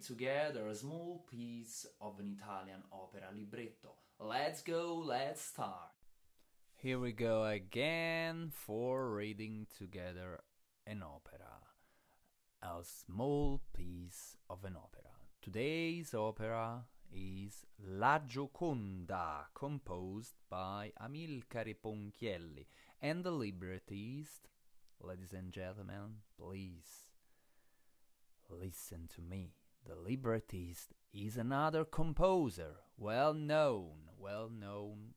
together a small piece of an Italian opera libretto. Let's go, let's start! Here we go again for reading together an opera. A small piece of an opera. Today's opera is La Gioconda, composed by Amilcare Ponchielli, and the librettist, ladies and gentlemen, please listen to me. The librettist is another composer, well known, well known,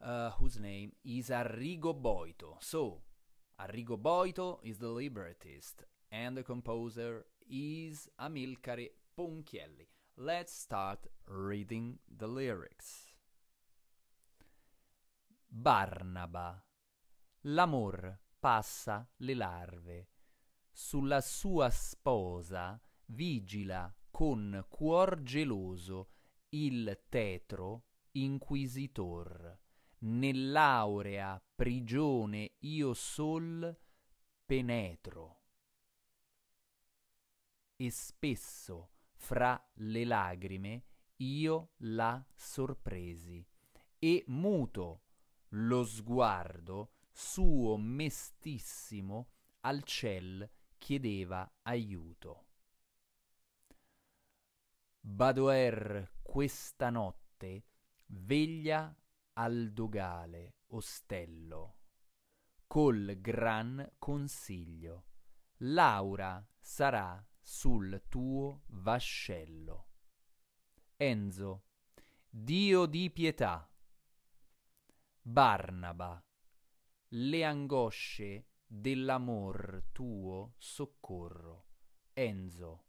uh, whose name is Arrigo Boito. So, Arrigo Boito is the librettist, and the composer is Amilcare Ponchielli. Let's start reading the lyrics. Barnaba. L'amor passa le larve. Sulla sua sposa vigila con cuor geloso il tetro inquisitor, nell'aurea prigione io sol penetro. E spesso fra le lagrime io la sorpresi e muto lo sguardo suo mestissimo al ciel chiedeva aiuto. Badoer questa notte veglia al dogale ostello col gran consiglio Laura sarà sul tuo vascello Enzo Dio di pietà Barnaba le angosce dell'amor tuo soccorro Enzo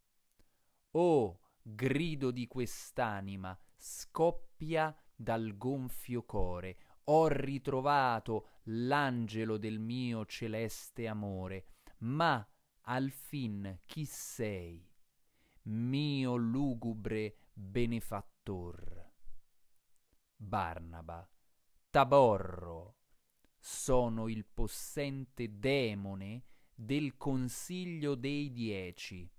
Oh grido di quest'anima scoppia dal gonfio core. Ho ritrovato l'angelo del mio celeste amore, ma al fin chi sei, mio lugubre benefattor? Barnaba, Taborro, sono il possente demone del consiglio dei dieci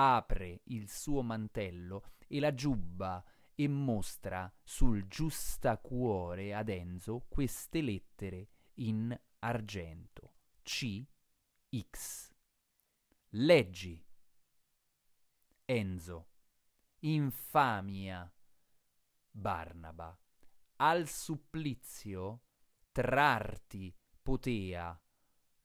apre il suo mantello e la giubba e mostra sul giustacuore ad Enzo queste lettere in argento. C. X. Leggi. Enzo. Infamia. Barnaba. Al supplizio trarti potea.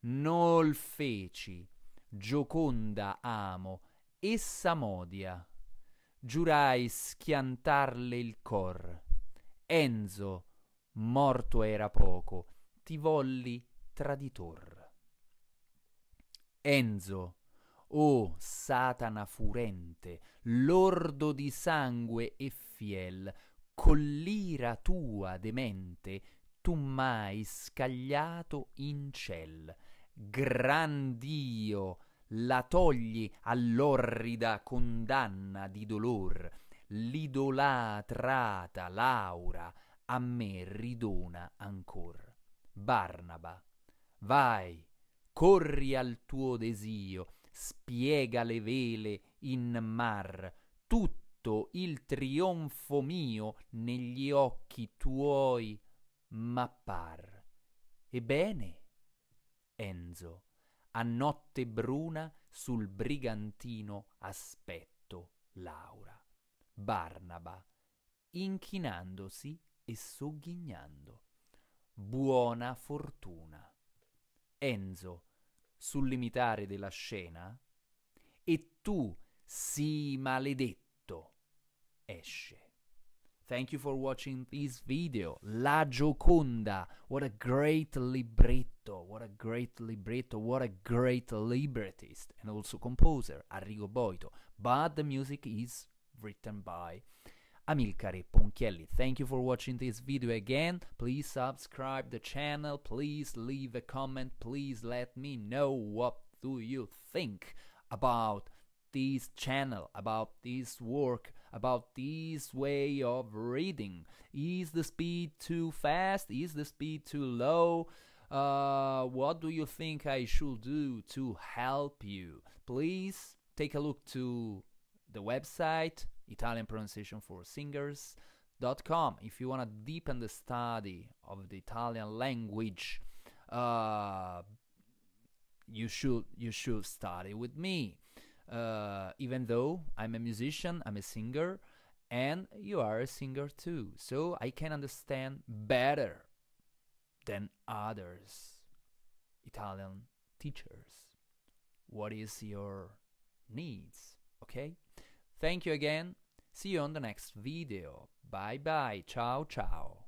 Nol feci. Gioconda amo e Samodia. Giurai schiantarle il cor. Enzo, morto era poco, ti volli traditor. Enzo, o oh, Satana furente, lordo di sangue e fiel, con l'ira tua demente, tu m'hai scagliato in ciel. Gran Dio, la togli all'orrida condanna di dolor, l'idolatrata Laura a me ridona ancor. Barnaba, vai, corri al tuo desio, spiega le vele in mar, tutto il trionfo mio negli occhi tuoi m'appar. Ebbene, Enzo, a notte bruna sul brigantino aspetto Laura. Barnaba, inchinandosi e sogghignando. Buona fortuna. Enzo, sul limitare della scena, e tu, sii maledetto, esce. Thank you for watching this video. La Gioconda. What a great libretto. what a great libretto, what a great librettist and also composer, Arrigo Boito. But the music is written by Amilcare Ponchielli. Thank you for watching this video again. Please subscribe the channel, please leave a comment, please let me know what do you think about this channel, about this work, about this way of reading. Is the speed too fast? Is the speed too low? Uh, what do you think I should do to help you? Please take a look to the website Italian pronunciation for singers.com if you want to deepen the study of the Italian language. Uh, you should you should study with me. Uh, even though I'm a musician, I'm a singer, and you are a singer too. So I can understand better than others Italian teachers. What is your needs? Okay? Thank you again. See you on the next video. Bye bye. Ciao ciao.